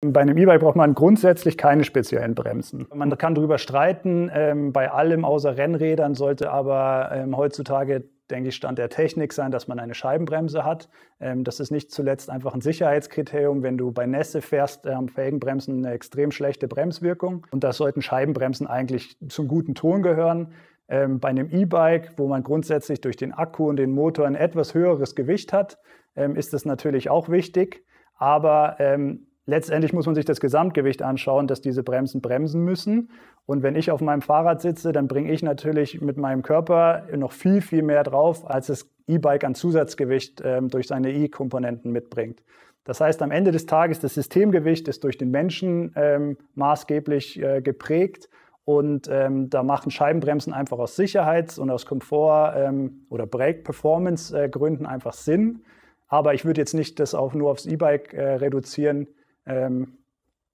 Bei einem E-Bike braucht man grundsätzlich keine speziellen Bremsen. Man kann darüber streiten, ähm, bei allem außer Rennrädern sollte aber ähm, heutzutage, denke ich, Stand der Technik sein, dass man eine Scheibenbremse hat. Ähm, das ist nicht zuletzt einfach ein Sicherheitskriterium. Wenn du bei Nässe fährst, äh, haben Felgenbremsen eine extrem schlechte Bremswirkung. Und da sollten Scheibenbremsen eigentlich zum guten Ton gehören. Ähm, bei einem E-Bike, wo man grundsätzlich durch den Akku und den Motor ein etwas höheres Gewicht hat, ähm, ist das natürlich auch wichtig. Aber ähm, letztendlich muss man sich das Gesamtgewicht anschauen, dass diese Bremsen bremsen müssen. Und wenn ich auf meinem Fahrrad sitze, dann bringe ich natürlich mit meinem Körper noch viel, viel mehr drauf, als das E-Bike an Zusatzgewicht ähm, durch seine E-Komponenten mitbringt. Das heißt, am Ende des Tages, das Systemgewicht ist durch den Menschen ähm, maßgeblich äh, geprägt. Und ähm, da machen Scheibenbremsen einfach aus Sicherheits- und aus Komfort- ähm, oder Brake-Performance-Gründen äh, einfach Sinn. Aber ich würde jetzt nicht das auch nur aufs E-Bike äh, reduzieren, ähm,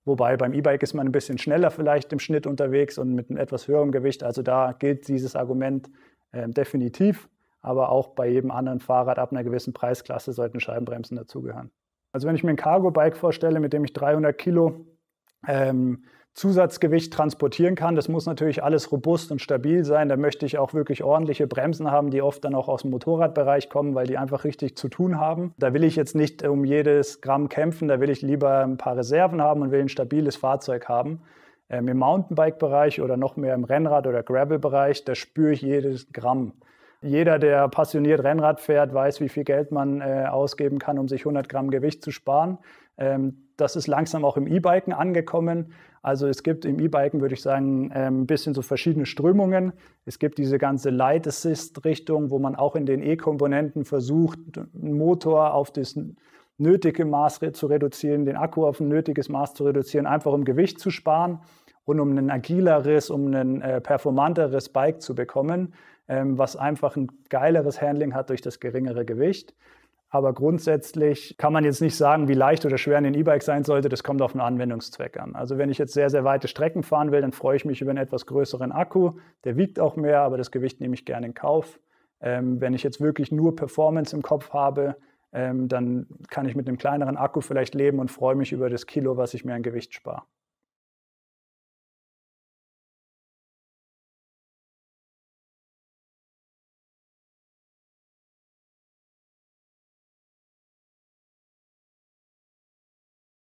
wobei beim E-Bike ist man ein bisschen schneller vielleicht im Schnitt unterwegs und mit einem etwas höherem Gewicht. Also da gilt dieses Argument ähm, definitiv. Aber auch bei jedem anderen Fahrrad ab einer gewissen Preisklasse sollten Scheibenbremsen dazugehören. Also wenn ich mir ein Cargo-Bike vorstelle, mit dem ich 300 Kilo ähm, Zusatzgewicht transportieren kann. Das muss natürlich alles robust und stabil sein. Da möchte ich auch wirklich ordentliche Bremsen haben, die oft dann auch aus dem Motorradbereich kommen, weil die einfach richtig zu tun haben. Da will ich jetzt nicht um jedes Gramm kämpfen, da will ich lieber ein paar Reserven haben und will ein stabiles Fahrzeug haben. Ähm, Im Mountainbike-Bereich oder noch mehr im Rennrad- oder Gravel-Bereich, da spüre ich jedes Gramm jeder, der passioniert Rennrad fährt, weiß, wie viel Geld man äh, ausgeben kann, um sich 100 Gramm Gewicht zu sparen. Ähm, das ist langsam auch im E-Biken angekommen. Also es gibt im E-Biken, würde ich sagen, ähm, ein bisschen so verschiedene Strömungen. Es gibt diese ganze Light Assist-Richtung, wo man auch in den E-Komponenten versucht, einen Motor auf das nötige Maß zu reduzieren, den Akku auf ein nötiges Maß zu reduzieren, einfach um Gewicht zu sparen und um ein agileres, um ein äh, performanteres Bike zu bekommen ähm, was einfach ein geileres Handling hat durch das geringere Gewicht. Aber grundsätzlich kann man jetzt nicht sagen, wie leicht oder schwer ein E-Bike sein sollte. Das kommt auf den Anwendungszweck an. Also wenn ich jetzt sehr, sehr weite Strecken fahren will, dann freue ich mich über einen etwas größeren Akku. Der wiegt auch mehr, aber das Gewicht nehme ich gerne in Kauf. Ähm, wenn ich jetzt wirklich nur Performance im Kopf habe, ähm, dann kann ich mit einem kleineren Akku vielleicht leben und freue mich über das Kilo, was ich mir an Gewicht spare.